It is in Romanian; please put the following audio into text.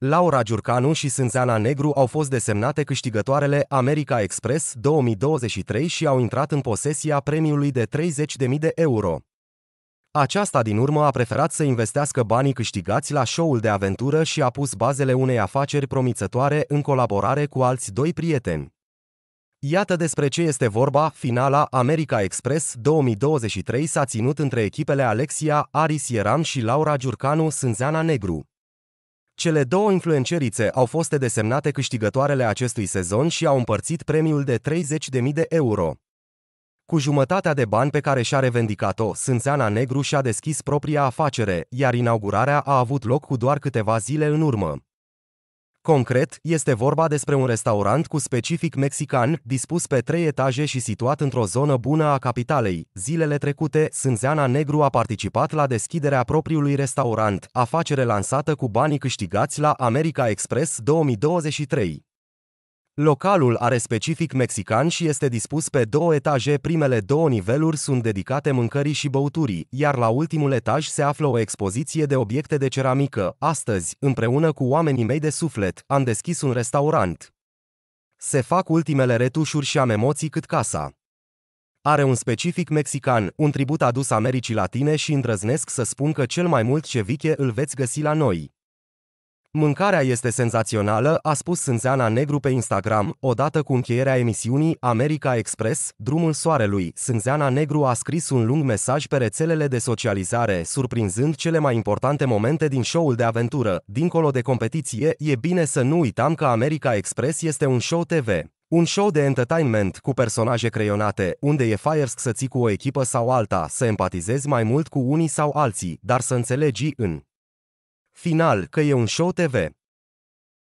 Laura Giurcanu și Sânzeana Negru au fost desemnate câștigătoarele America Express 2023 și au intrat în posesia premiului de 30.000 de euro. Aceasta din urmă a preferat să investească banii câștigați la show-ul de aventură și a pus bazele unei afaceri promițătoare în colaborare cu alți doi prieteni. Iată despre ce este vorba, finala America Express 2023 s-a ținut între echipele Alexia Aris Ieram și Laura Giurcanu Sânzeana Negru. Cele două influencerițe au fost desemnate câștigătoarele acestui sezon și au împărțit premiul de 30.000 de euro. Cu jumătatea de bani pe care și-a revendicat-o, Sânțeana Negru și-a deschis propria afacere, iar inaugurarea a avut loc cu doar câteva zile în urmă. Concret, este vorba despre un restaurant cu specific mexican, dispus pe trei etaje și situat într-o zonă bună a capitalei. Zilele trecute, Sânzeana Negru a participat la deschiderea propriului restaurant, afacere lansată cu banii câștigați la America Express 2023. Localul are specific mexican și este dispus pe două etaje, primele două niveluri sunt dedicate mâncării și băuturii, iar la ultimul etaj se află o expoziție de obiecte de ceramică. Astăzi, împreună cu oamenii mei de suflet, am deschis un restaurant. Se fac ultimele retușuri și am emoții cât casa. Are un specific mexican, un tribut adus Americii Latine și îndrăznesc să spun că cel mai mult ceviche îl veți găsi la noi. Mâncarea este senzațională, a spus Sânzeana Negru pe Instagram, odată cu încheierea emisiunii America Express, Drumul Soarelui. Sânzeana Negru a scris un lung mesaj pe rețelele de socializare, surprinzând cele mai importante momente din show-ul de aventură. Dincolo de competiție, e bine să nu uităm că America Express este un show TV. Un show de entertainment cu personaje creionate, unde e firesc să ții cu o echipă sau alta, să empatizezi mai mult cu unii sau alții, dar să înțelegi în Final că e un show TV.